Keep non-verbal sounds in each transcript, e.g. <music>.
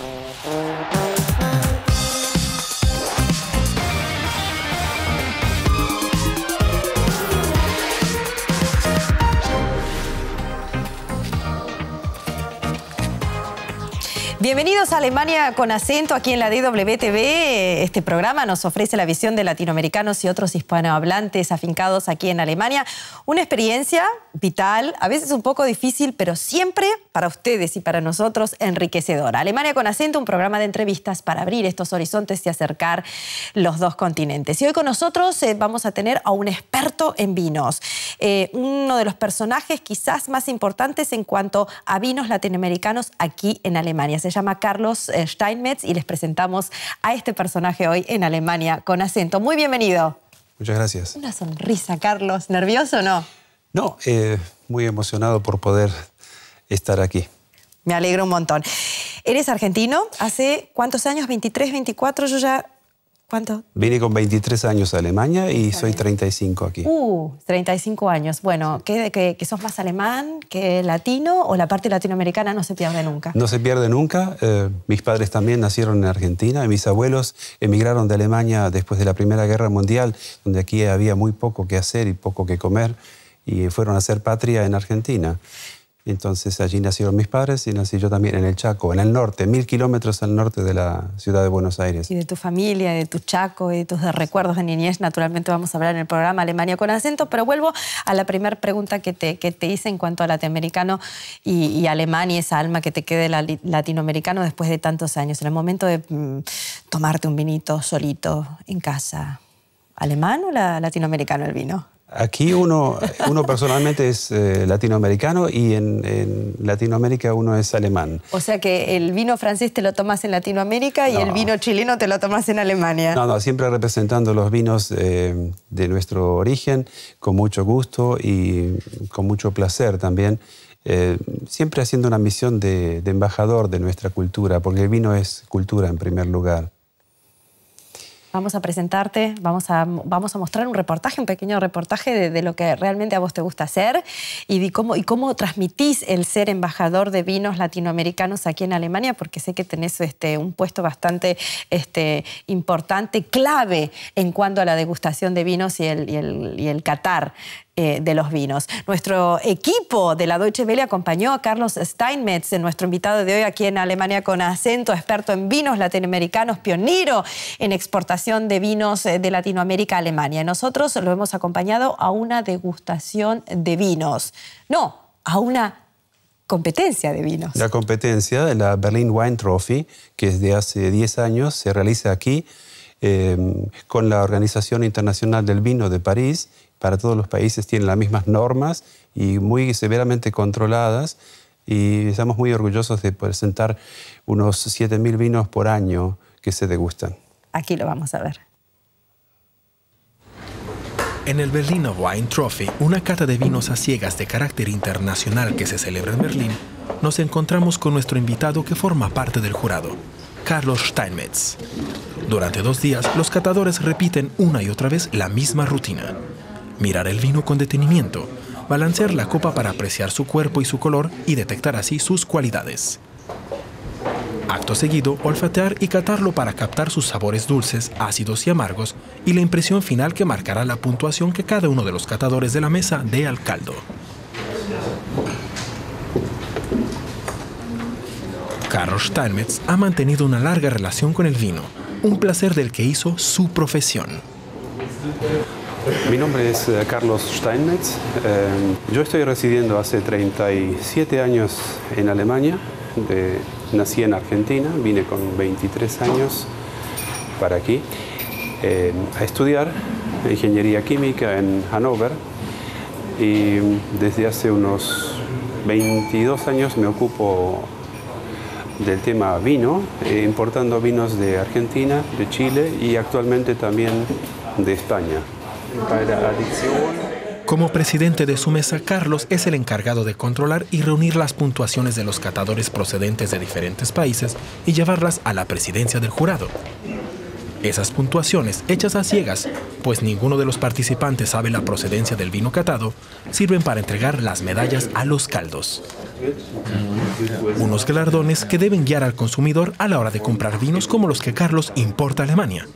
Mm-hmm. Bienvenidos a Alemania con acento aquí en la DWTV. Este programa nos ofrece la visión de latinoamericanos y otros hispanohablantes afincados aquí en Alemania. Una experiencia vital, a veces un poco difícil, pero siempre para ustedes y para nosotros enriquecedora. Alemania con acento, un programa de entrevistas para abrir estos horizontes y acercar los dos continentes. Y hoy con nosotros eh, vamos a tener a un experto en vinos, eh, uno de los personajes quizás más importantes en cuanto a vinos latinoamericanos aquí en Alemania llama Carlos eh, Steinmetz y les presentamos a este personaje hoy en Alemania con acento. Muy bienvenido. Muchas gracias. Una sonrisa, Carlos. ¿Nervioso o no? No, eh, muy emocionado por poder estar aquí. Me alegro un montón. Eres argentino, hace cuántos años, 23, 24, yo ya ¿Cuánto? Vine con 23 años a Alemania y soy 35 aquí. Uh, 35 años. Bueno, ¿qué, que sos más alemán que latino o la parte latinoamericana no se pierde nunca? No se pierde nunca. Eh, mis padres también nacieron en Argentina y mis abuelos emigraron de Alemania después de la Primera Guerra Mundial, donde aquí había muy poco que hacer y poco que comer y fueron a ser patria en Argentina. Entonces allí nacieron mis padres y nací yo también en el Chaco, en el norte, mil kilómetros al norte de la ciudad de Buenos Aires. Y de tu familia, de tu Chaco de tus recuerdos de niñez, naturalmente vamos a hablar en el programa Alemania con acento, pero vuelvo a la primera pregunta que te, que te hice en cuanto a latinoamericano y, y alemán y esa alma que te quede latinoamericano después de tantos años. En el momento de mm, tomarte un vinito solito en casa, ¿alemán o la, latinoamericano el vino? Aquí uno, personalmente es eh, latinoamericano y en, Latinoamérica uno es alemán. O sea que el vino francés te lo tomas en Latinoamérica y el vino chileno te lo tomas en Alemania. No, no, siempre representando los vinos eh, de nuestro origen con mucho gusto y con mucho placer también. Eh, siempre haciendo una misión de embajador de nuestra cultura, porque el vino es cultura en primer lugar. Vamos a presentarte, vamos a, vamos a mostrar un reportaje, un pequeño reportaje de, lo que realmente a vos te gusta hacer y cómo, y cómo transmitís el ser embajador de vinos latinoamericanos aquí en Alemania, porque sé que tenés este, un puesto bastante este, importante, clave en cuanto a la degustación de vinos y el, y el, y el Qatar. Eh, de los vinos. Nuestro equipo de la Deutsche Welle acompañó a Carlos Steinmetz, nuestro invitado de hoy aquí en Alemania con acento, experto en vinos latinoamericanos, pionero en exportación de vinos eh, de Latinoamérica a Alemania. Nosotros lo hemos acompañado a una degustación de vinos. No, a una competencia de vinos. La competencia de la Berlin Wine Trophy, que desde hace 10 años se realiza aquí Em, con la Organización Internacional del Vino de París. Para todos los países tienen las mismas normas y muy severamente controladas. Y estamos muy orgullosos de presentar unos 7.000 vinos por año que se degustan. Aquí lo vamos a ver. En el Berlino Wine Trophy, una cata de vinos a ciegas de carácter internacional que se celebra en Berlín, nos encontramos con nuestro invitado que forma parte del jurado, Carlos Steinmetz. Durante dos días, los catadores repiten una y otra vez la misma rutina. Mirar el vino con detenimiento, balancear la copa para apreciar su cuerpo y su color y detectar así sus cualidades. Acto seguido, olfatear y catarlo para captar sus sabores dulces, ácidos y amargos y la impresión final que marcará la puntuación que cada uno de los catadores de la mesa dé al caldo. Carlos Steinmetz ha mantenido una larga relación con el vino, un placer del que hizo su profesión. Mi nombre es eh, Carlos Steinmetz. Eh, yo estoy residiendo hace 37 años en Alemania. nací en Argentina, vine con 23 años para aquí eh, a estudiar ingeniería química en Hannover y desde hace unos 22 años me ocupo del tema vino, eh, importando vinos de Argentina, de Chile y actualmente también de España. Como presidente de su mesa, Carlos es el encargado de controlar y reunir las puntuaciones de los catadores procedentes de diferentes países y llevarlas a la presidencia del jurado. Esas puntuaciones, hechas a ciegas, pues ninguno de los participantes sabe la procedencia del vino catado, sirven para entregar las medallas a los caldos. Unos galardones que deben guiar al consumidor a la hora de comprar vinos como los que Carlos importa a Alemania.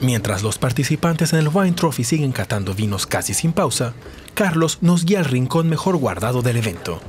Mientras los participantes en el Wine Trophy siguen catando vinos casi sin pausa, Carlos nos guía al rincón mejor guardado del evento.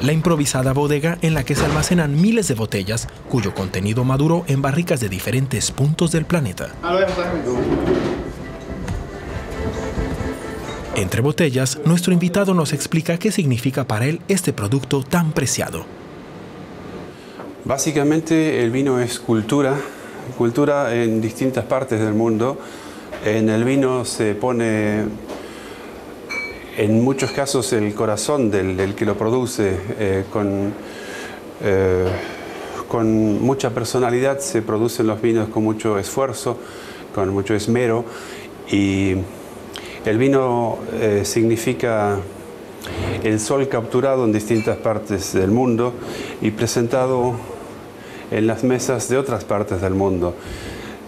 La improvisada bodega en la que se almacenan miles de botellas cuyo contenido maduró en barricas de diferentes puntos del planeta. Entre botellas, nuestro invitado nos explica qué significa para él este producto tan preciado. Básicamente el vino es cultura, cultura en distintas partes del mundo. En el vino se pone en muchos casos el corazón del, que lo produce, eh, con, eh, con mucha personalidad se producen los vinos con mucho esfuerzo, con mucho esmero y el vino eh, significa el sol capturado en distintas partes del mundo y presentado en las mesas de otras partes del mundo.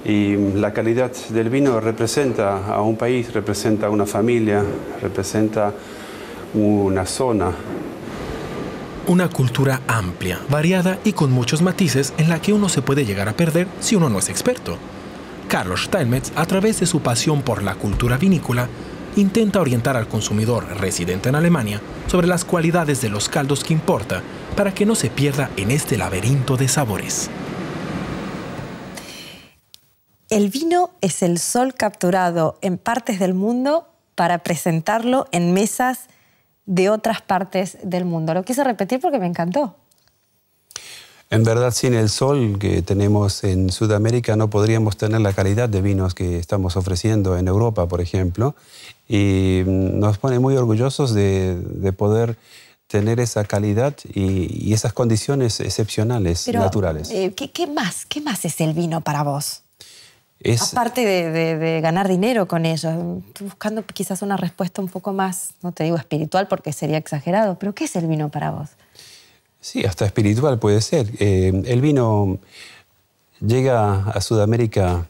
Y la calidad del vino representa a un país, representa a una familia, representa una zona. Una cultura amplia, variada y con muchos matices en la que uno se puede llegar a perder si uno no es experto. Carlos Steinmetz, a través de su pasión por la cultura vinícola, intenta orientar al consumidor residente en Alemania sobre las cualidades de los caldos que importa para que no se pierda en este laberinto de sabores. El vino es el sol capturado en partes del mundo para presentarlo en mesas de otras partes del mundo. Lo quise repetir porque me encantó. En verdad, sin el sol que tenemos en Sudamérica no podríamos tener la calidad de vinos que estamos ofreciendo en Europa, por ejemplo. Y mm, nos pone muy orgullosos de, poder tener esa calidad y, esas condiciones excepcionales, naturales. Eh, ¿qué, más? ¿Qué más es el vino para vos? Aparte de, ganar dinero con ellos. buscando quizás una respuesta un poco más, no te digo espiritual porque sería exagerado, pero ¿qué es el vino para vos? Sí, hasta espiritual puede ser. Eh, el vino, llega a Sudamérica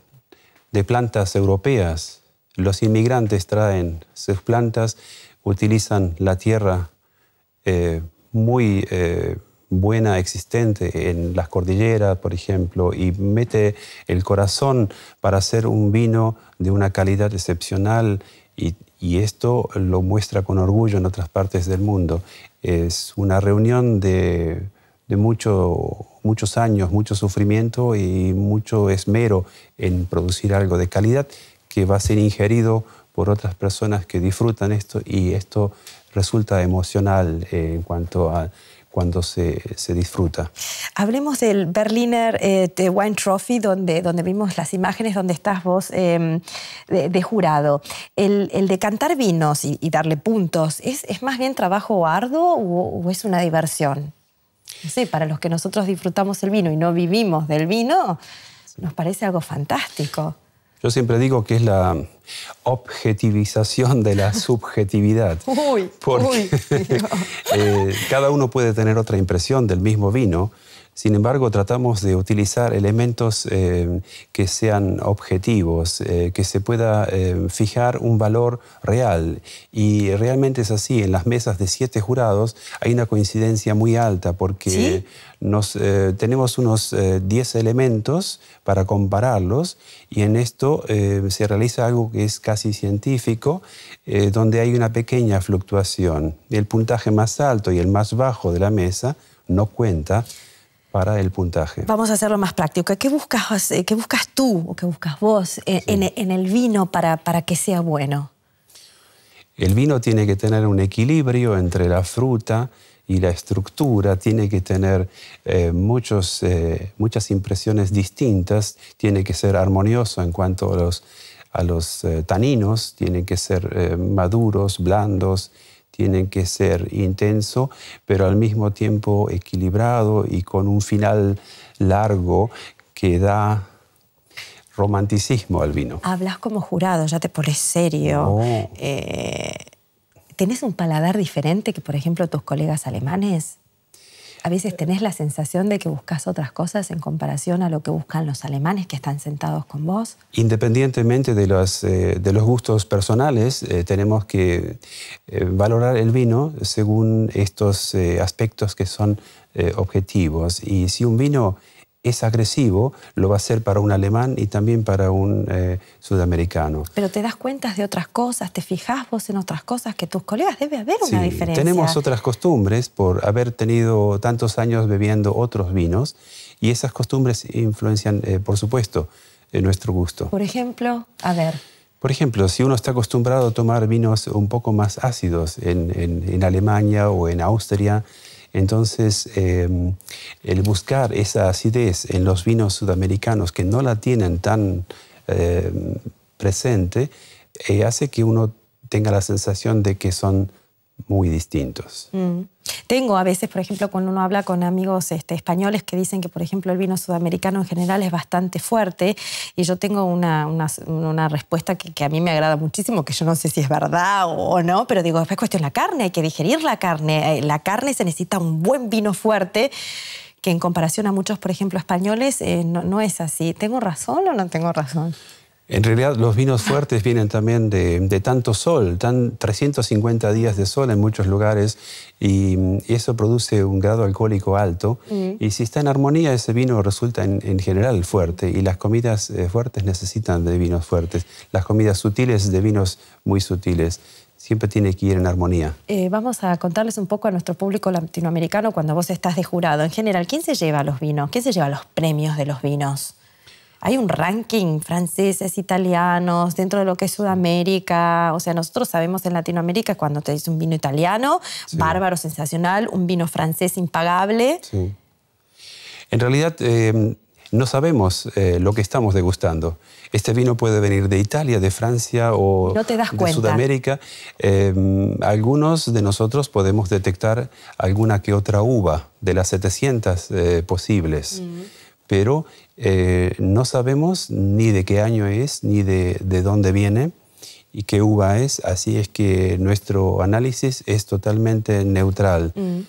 de plantas europeas. Los inmigrantes traen sus plantas, utilizan la tierra eh, muy eh, buena existente en las cordilleras, por ejemplo, y mete el corazón para hacer un vino de una calidad excepcional y, y esto lo muestra con orgullo en otras partes del mundo. Es una reunión de, muchos años, mucho sufrimiento y mucho esmero en producir algo de calidad que va a ser ingerido por otras personas que disfrutan esto y esto resulta emocional eh, en cuanto a cuando se, se, disfruta. Hablemos del Berliner eh, Wine Trophy, donde, donde vimos las imágenes donde estás vos eh, de, jurado. El, el, de cantar vinos y, darle puntos, ¿es, ¿es, más bien trabajo arduo o, es una diversión? No sé, para los que nosotros disfrutamos el vino y no vivimos del vino, nos parece algo fantástico. Yo siempre digo que es la objetivización de la subjetividad. <laughs> Uy, uy. <laughs> Eh, cada uno puede tener otra impresión del mismo vino sin embargo, tratamos de utilizar elementos eh, que sean objetivos, eh, que se pueda eh, fijar un valor real. Y realmente es así, en las mesas de siete jurados hay una coincidencia muy alta porque nos, tenemos unos 10 elementos para compararlos y en esto se realiza algo que es casi científico, donde hay una pequeña fluctuación. El puntaje más alto y el más bajo de la mesa no cuenta para el puntaje. Vamos a hacerlo más práctico. ¿Qué buscas, eh, buscas tú o qué buscas vos en, el vino para, que sea bueno? El vino tiene que tener un equilibrio entre la fruta y la estructura, tiene que tener eh, muchos, eh, muchas impresiones distintas, tiene que ser armonioso en cuanto a los, a los taninos, tiene que ser maduros, blandos, tienen que ser intenso, pero al mismo tiempo equilibrado y con un final largo que da romanticismo al vino. Hablas como jurado, ya te pones serio. Tienes eh, ¿Tenés un paladar diferente que, por ejemplo, tus colegas alemanes? a veces tenés la sensación de que buscas otras cosas en comparación a lo que buscan los alemanes que están sentados con vos? Independientemente de eh, los, gustos personales, eh, tenemos que eh, valorar el vino según estos aspectos que son objetivos. Y si un vino es agresivo, lo va a ser para un alemán y también para un eh, sudamericano. Pero te das cuenta de otras cosas, te fijas vos en otras cosas que tus colegas, debe haber una diferencia. Tenemos otras costumbres por haber tenido tantos años bebiendo otros vinos y esas costumbres influencian, eh, por supuesto, en nuestro gusto. Por ejemplo, a ver. Por ejemplo, si uno está acostumbrado a tomar vinos un poco más ácidos en Alemania o en Austria, entonces, eh, el buscar esa acidez en los vinos sudamericanos que no la tienen tan eh, presente, eh, hace que uno tenga la sensación de que son muy distintos. Mm. Tengo a veces, por ejemplo, cuando uno habla con amigos este, españoles que dicen que, por ejemplo, el vino sudamericano en general es bastante fuerte, y yo tengo una, una, respuesta que, a mí me agrada muchísimo, que yo no sé si es verdad o, no, pero digo, es cuestión de la carne, hay que digerir la carne, eh, la carne se necesita un buen vino fuerte que en comparación a muchos, por ejemplo, españoles, eh, no es así. ¿Tengo razón o no tengo razón? En realidad los vinos fuertes vienen también de, tanto sol, tan 350 días de sol en muchos lugares y, eso produce un grado alcohólico alto mm. y si está en armonía ese vino resulta en, general fuerte y las comidas eh, fuertes necesitan de vinos fuertes, las comidas sutiles de vinos muy sutiles siempre tiene que ir en armonía. Eh, vamos a contarles un poco a nuestro público latinoamericano cuando vos estás de jurado. En general, ¿quién se lleva los vinos? ¿Quién se lleva los premios de los vinos? hay un ranking franceses, italianos, dentro de lo que es Sudamérica. O sea, nosotros sabemos en Latinoamérica cuando te dice un vino italiano, bárbaro, sensacional, un vino francés impagable. Sí. En realidad, em, no sabemos eh, lo que estamos degustando. Este vino puede venir de Italia, de Francia o de Sudamérica. Em, algunos de nosotros podemos detectar alguna que otra uva de las 700 eh, posibles. Mm pero eh, no sabemos ni de qué año es, ni de, dónde viene y qué uva es, así es que nuestro análisis es totalmente neutral. Mm.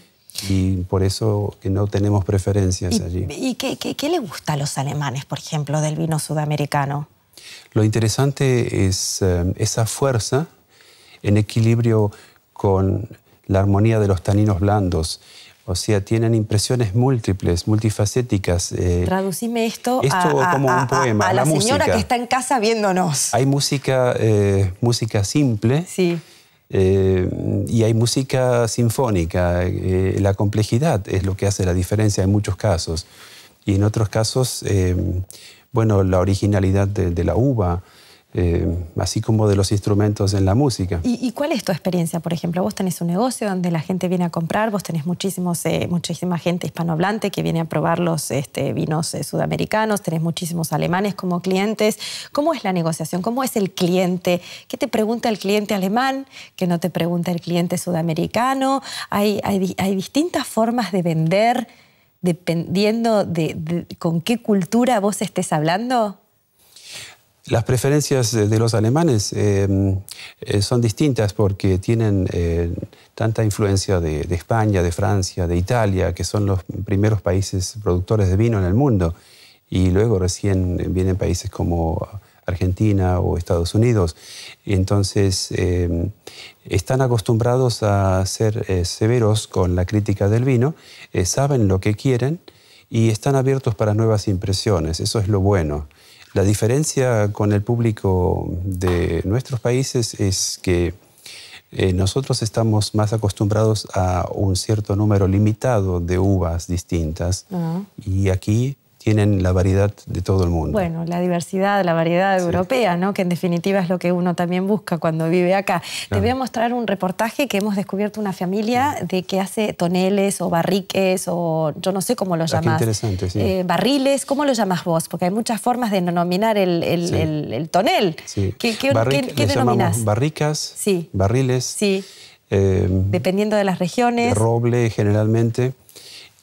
Y por eso no tenemos preferencias allí. ¿Y qué, le gusta a los alemanes, por ejemplo, del vino sudamericano? Lo interesante es eh, esa fuerza en equilibrio con la armonía de los taninos blandos o sea, tienen impresiones múltiples, multifacéticas. Eh, Traducime esto, a, la, señora que está en casa viéndonos. Hay música, eh, música simple eh, y hay música sinfónica. la complejidad es lo que hace la diferencia en muchos casos. Y en otros casos, bueno, la originalidad de la uva. Eh, así como de los instrumentos en la música. ¿Y, cuál es tu experiencia, por ejemplo? Vos tenés un negocio donde la gente viene a comprar, vos tenés muchísimos, eh, muchísima gente hispanohablante que viene a probar los este, vinos eh, sudamericanos, tenés muchísimos alemanes como clientes. ¿Cómo es la negociación? ¿Cómo es el cliente? ¿Qué te pregunta el cliente alemán? ¿Qué no te pregunta el cliente sudamericano? Hay, distintas formas de vender dependiendo de con qué cultura vos estés hablando. Las preferencias de los alemanes em, eh, son distintas porque tienen eh, tanta influencia de, España, de Francia, de Italia, que son los primeros países productores de vino en el mundo. Y luego recién vienen países como Argentina o Estados Unidos. Entonces, em, están acostumbrados a ser eh, severos con la crítica del vino, saben lo que quieren y están abiertos para nuevas impresiones. Eso es lo bueno. La diferencia con el público de nuestros países es que eh, nosotros estamos más acostumbrados a un cierto número limitado de uvas distintas ah. y aquí tienen la variedad de todo el mundo. Bueno, la diversidad, la variedad europea, ¿no? que en definitiva es lo que uno también busca cuando vive acá. Te voy a mostrar un reportaje que hemos descubierto una familia de que hace toneles o barriques o yo no sé cómo lo ah, llamas. interesante, sí. Eh, barriles, ¿cómo lo llamas vos? Porque hay muchas formas de denominar el, tonel. Sí. ¿Qué, qué, Barricas, sí. barriles. Sí. Eh, Dependiendo de las regiones. Roble generalmente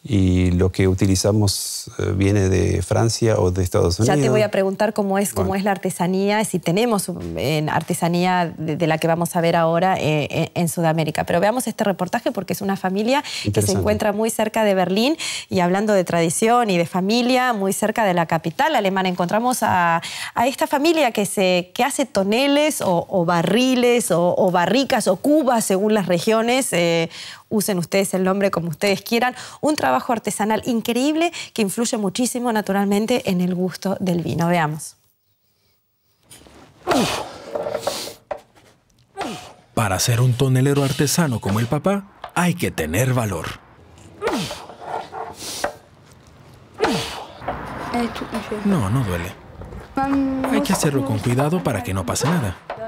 y lo que utilizamos eh, viene de Francia o de Estados Unidos. Ya te voy a preguntar cómo es, cómo es la artesanía, si tenemos eh, artesanía de, la que vamos a ver ahora eh, en Sudamérica. Pero veamos este reportaje porque es una familia que se encuentra muy cerca de Berlín y hablando de tradición y de familia, muy cerca de la capital alemana, encontramos a, esta familia que, se, que hace toneles o, barriles o, barricas o cubas según las regiones usen ustedes el nombre como ustedes quieran. Un trabajo artesanal increíble que influye muchísimo naturalmente en el gusto del vino. Veamos. Para ser un tonelero artesano como el papá, hay que tener valor. No, no duele. Hay que hacerlo con cuidado para que no pase nada.